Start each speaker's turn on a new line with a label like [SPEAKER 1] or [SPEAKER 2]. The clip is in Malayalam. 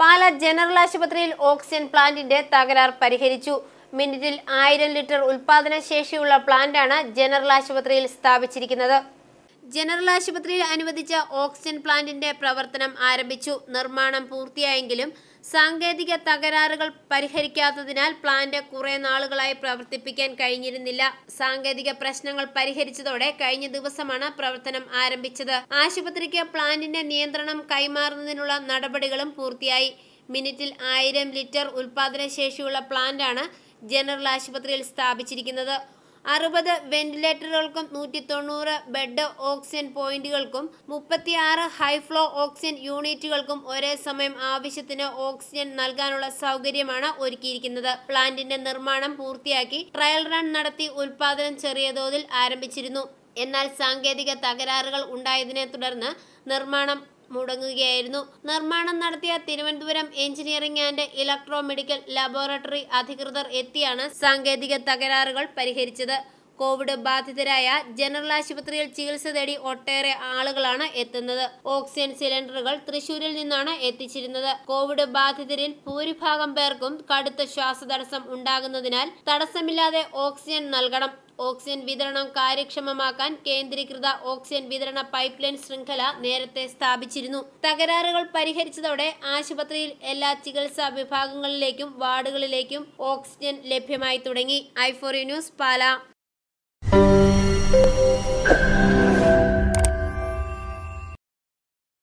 [SPEAKER 1] പാലാ ജനറൽ ആശുപത്രിയിൽ ഓക്സിജൻ പ്ലാന്റിന്റെ തകരാർ പരിഹരിച്ചു മിനിറ്റിൽ ആയിരം ലിറ്റർ ഉൽപാദന ശേഷിയുള്ള പ്ലാന്റാണ് ജനറൽ ആശുപത്രിയിൽ സ്ഥാപിച്ചിരിക്കുന്നത് ജനറൽ ആശുപത്രിയിൽ അനുവദിച്ച ഓക്സിജൻ പ്ലാന്റിന്റെ പ്രവർത്തനം ആരംഭിച്ചു നിർമ്മാണം പൂർത്തിയായെങ്കിലും സാങ്കേതിക തകരാറുകൾ പരിഹരിക്കാത്തതിനാൽ പ്ലാന്റ് കുറെ നാളുകളായി പ്രവർത്തിപ്പിക്കാൻ കഴിഞ്ഞിരുന്നില്ല സാങ്കേതിക പ്രശ്നങ്ങൾ പരിഹരിച്ചതോടെ കഴിഞ്ഞ ദിവസമാണ് പ്രവർത്തനം ആരംഭിച്ചത് ആശുപത്രിക്ക് പ്ലാന്റിന്റെ നിയന്ത്രണം കൈമാറുന്നതിനുള്ള നടപടികളും പൂർത്തിയായി മിനിറ്റിൽ ആയിരം ലിറ്റർ ഉൽപാദന ശേഷിയുള്ള പ്ലാന്റാണ് ജനറൽ ആശുപത്രിയിൽ സ്ഥാപിച്ചിരിക്കുന്നത് അറുപത് വെന്റിലേറ്ററുകൾക്കും നൂറ്റി തൊണ്ണൂറ് ബെഡ് ഓക്സിജൻ പോയിന്റുകൾക്കും മുപ്പത്തിയാറ് ഹൈഫ്ലോ ഓക്സിജൻ യൂണിറ്റുകൾക്കും ഒരേ സമയം ആവശ്യത്തിന് ഓക്സിജൻ നൽകാനുള്ള സൗകര്യമാണ് ഒരുക്കിയിരിക്കുന്നത് പ്ലാന്റിന്റെ നിർമ്മാണം പൂർത്തിയാക്കി ട്രയൽ റൺ നടത്തി ഉൽപാദനം ചെറിയ തോതിൽ ആരംഭിച്ചിരുന്നു എന്നാൽ സാങ്കേതിക തകരാറുകൾ ഉണ്ടായതിനെ തുടർന്ന് നിർമ്മാണം മുടങ്ങുകയായിരുന്നു നിർമ്മാണം നടത്തിയ Thiruvananthapuram engineering and electro medical laboratory അധികൃതർ എത്തിയാണ് സാങ്കേതിക തകരാറുകൾ പരിഹരിച്ചത് കോവിഡ് ബാധിതരായ ജനറൽ ആശുപത്രിയിൽ ചികിത്സ തേടി ഒട്ടേറെ ആളുകളാണ് എത്തുന്നത് ഓക്സിജൻ സിലിണ്ടറുകൾ തൃശൂരിൽ നിന്നാണ് എത്തിച്ചിരുന്നത് കോവിഡ് ബാധിതരിൽ ഭൂരിഭാഗം പേർക്കും കടുത്ത ശ്വാസതടസ്സം ഉണ്ടാകുന്നതിനാൽ തടസ്സമില്ലാതെ ഓക്സിജൻ നൽകണം ഓക്സിജൻ വിതരണം കാര്യക്ഷമമാക്കാൻ കേന്ദ്രീകൃത ഓക്സിജൻ വിതരണ പൈപ്പ് ലൈൻ ശൃംഖല നേരത്തെ സ്ഥാപിച്ചിരുന്നു തകരാറുകൾ പരിഹരിച്ചതോടെ ആശുപത്രിയിൽ എല്ലാ ചികിത്സാ വിഭാഗങ്ങളിലേക്കും വാർഡുകളിലേക്കും ഓക്സിജൻ ലഭ്യമായി തുടങ്ങി ഐഫോറി ന്യൂസ് പാല